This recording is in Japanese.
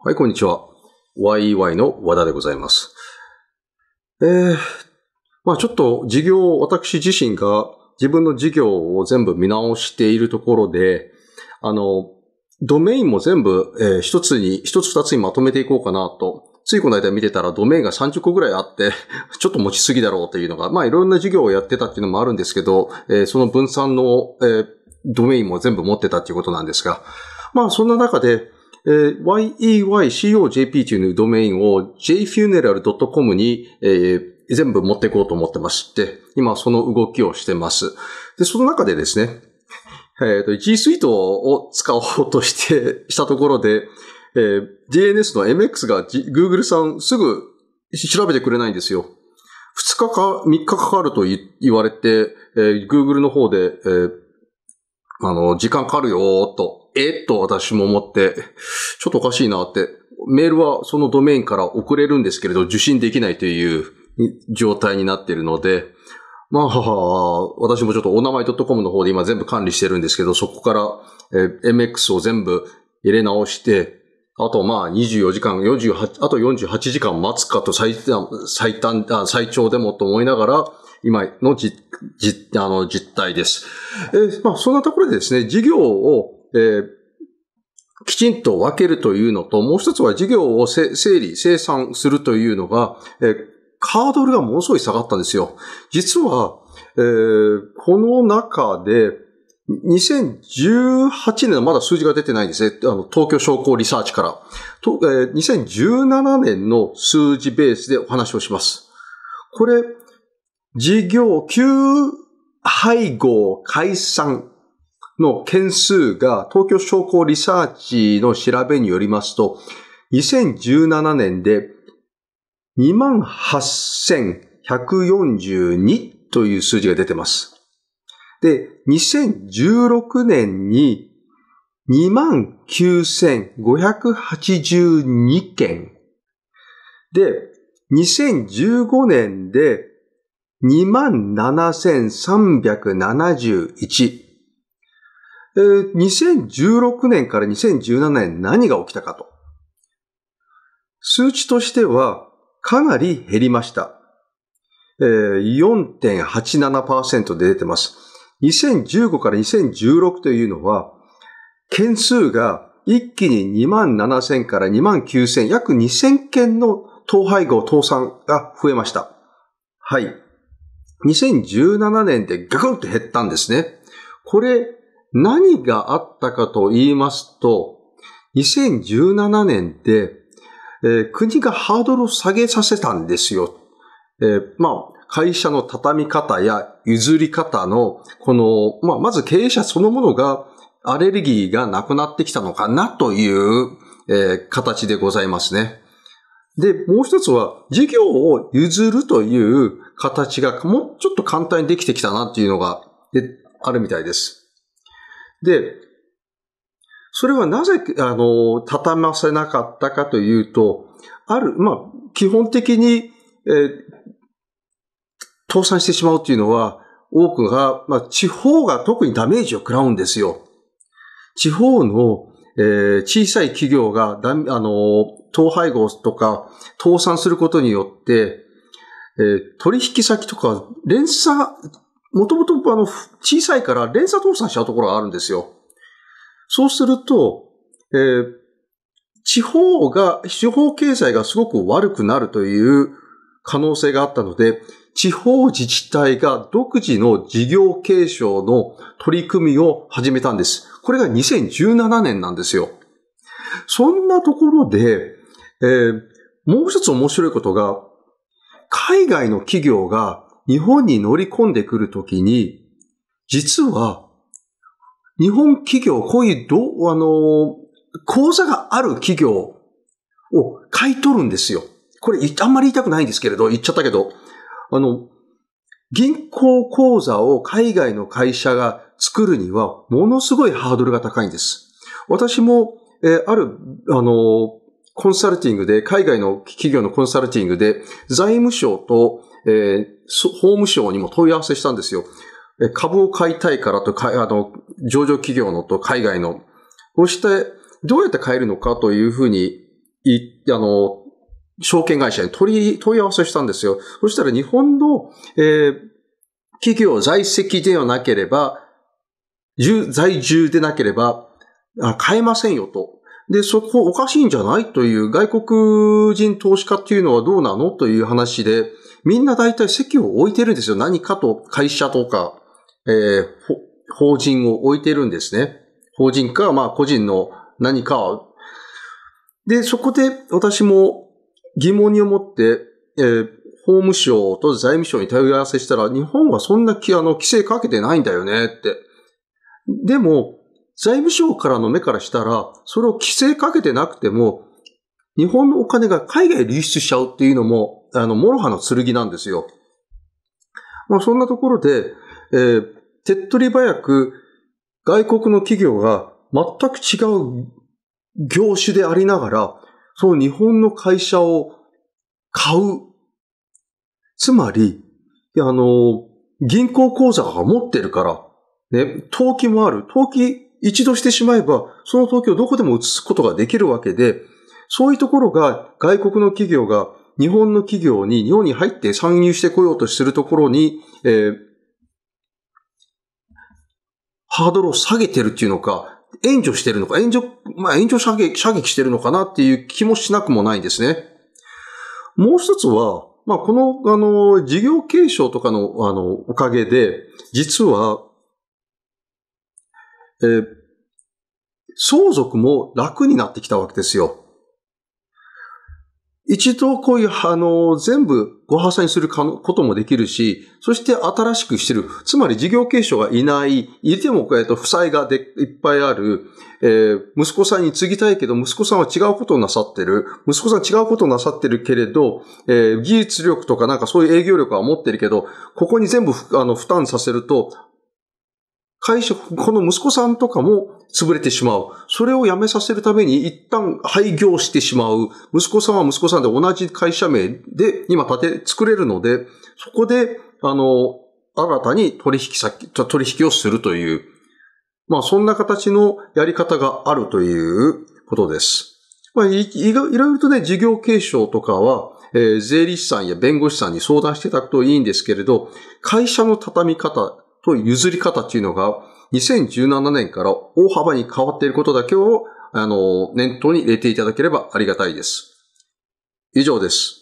はい、こんにちは。y y の和田でございます。えー、まあちょっと事業、私自身が自分の事業を全部見直しているところで、あの、ドメインも全部、えー、一つに、一つ二つにまとめていこうかなと。ついこの間見てたらドメインが30個ぐらいあって、ちょっと持ちすぎだろうというのが、まあいろんな事業をやってたっていうのもあるんですけど、えー、その分散の、えー、ドメインも全部持ってたっていうことなんですが、まあそんな中で、えー、yeycojp というドメインを jfuneral.com に、えー、全部持っていこうと思ってまして、今その動きをしてます。で、その中でですね、えっ、ー、と、G Suite を使おうとして、したところで、えー、DNS の MX が、G、Google さんすぐ調べてくれないんですよ。2日か3日かかると言われて、えー、Google の方で、えーあの、時間かかるよーと、えっと私も思って、ちょっとおかしいなって、メールはそのドメインから送れるんですけれど、受信できないという状態になっているので、まあ、私もちょっとお名前 .com の方で今全部管理してるんですけど、そこから MX を全部入れ直して、あとまあ24時間、48、あと48時間待つかと最最短最長でもと思いながら、今のじ、じ、あの、実態です。えー、まあそんなところでですね、事業を、えー、きちんと分けるというのと、もう一つは事業を整理、生産するというのが、えー、ハードルがものすごい下がったんですよ。実は、えー、この中で、2018年まだ数字が出てないんですね。あの、東京商工リサーチから。とえー、2017年の数字ベースでお話をします。これ、事業旧配合解散の件数が東京商工リサーチの調べによりますと、2017年で28,142という数字が出てます。で、2016年に29,582件。で、2015年で27,371。2016年から2017年何が起きたかと。数値としてはかなり減りました。4.87%で出てます。2015から2016というのは、件数が一気に2万7000から2万9000、約2000件の統廃合、倒産が増えました。はい。2017年でガクンと減ったんですね。これ、何があったかと言いますと、2017年で、えー、国がハードルを下げさせたんですよ。えー、まあ、会社の畳み方や譲り方の、この、まあ、まず経営者そのものがアレルギーがなくなってきたのかなという、えー、形でございますね。で、もう一つは、事業を譲るという形がもうちょっと簡単にできてきたなっていうのが、あるみたいです。で、それはなぜ、あの、畳ませなかったかというと、ある、まあ、基本的に、えー、倒産してしまうっていうのは、多くが、まあ、地方が特にダメージを食らうんですよ。地方の、えー、小さい企業があの、統廃合とか倒産することによって、えー、取引先とか連鎖、もともとあの、小さいから連鎖倒産しちゃうところがあるんですよ。そうすると、えー、地方が、地方経済がすごく悪くなるという可能性があったので、地方自治体が独自の事業継承の取り組みを始めたんです。これが2017年なんですよ。そんなところで、えー、もう一つ面白いことが、海外の企業が日本に乗り込んでくるときに、実は、日本企業、こういうど、あの、口座がある企業を買い取るんですよ。これ、あんまり言いたくないんですけれど、言っちゃったけど、あの、銀行口座を海外の会社が作るには、ものすごいハードルが高いんです。私も、えー、ある、あの、コンサルティングで、海外の企業のコンサルティングで、財務省と、えー、法務省にも問い合わせしたんですよ。株を買いたいからと、あの、上場企業のと海外の。そして、どうやって買えるのかというふうに、い、あの、証券会社に問い合わせしたんですよ。そしたら日本の、えー、企業在籍ではなければ、在住でなければ、買えませんよと。で、そこおかしいんじゃないという外国人投資家っていうのはどうなのという話で、みんな大体席を置いてるんですよ。何かと会社とか、えー、法人を置いてるんですね。法人か、まあ個人の何かで、そこで私も疑問に思って、えー、法務省と財務省に問い合わせしたら、日本はそんなきあの規制かけてないんだよねって。でも、財務省からの目からしたら、それを規制かけてなくても、日本のお金が海外流出しちゃうっていうのも、あの、諸刃の剣なんですよ。まあ、そんなところで、えー、手っ取り早く外国の企業が全く違う業種でありながら、その日本の会社を買う。つまり、あの、銀行口座が持ってるから、ね、登記もある。登記一度してしまえば、その投機をどこでも移すことができるわけで、そういうところが外国の企業が日本の企業に、日本に入って参入してこようとするところに、えー、ハードルを下げてるっていうのか、援助してるのか、援助、まあ、援助射撃、射撃してるのかなっていう気もしなくもないんですね。もう一つは、まあ、この、あの、事業継承とかの、あの、おかげで、実は、え相続も楽になってきたわけですよ。一度こういう、あの、全部ご破産にすることもできるし、そして新しくしてる。つまり事業継承がいない、いても、えっと、負債がでいっぱいある、えー、息子さんに継ぎたいけど、息子さんは違うことをなさってる。息子さん違うことをなさってるけれど、えー、技術力とかなんかそういう営業力は持ってるけど、ここに全部、あの、負担させると、会社、この息子さんとかも潰れてしまう。それを辞めさせるために一旦廃業してしまう。息子さんは息子さんで同じ会社名で今建て、作れるので、そこで、あの、新たに取引先、取引をするという。まあ、そんな形のやり方があるということです。まあ、いいろいろとね、事業継承とかは、えー、税理士さんや弁護士さんに相談していただくといいんですけれど、会社の畳み方という譲り方っていうのが、2017年から大幅に変わっていることだけを、あの、念頭に入れていただければありがたいです。以上です。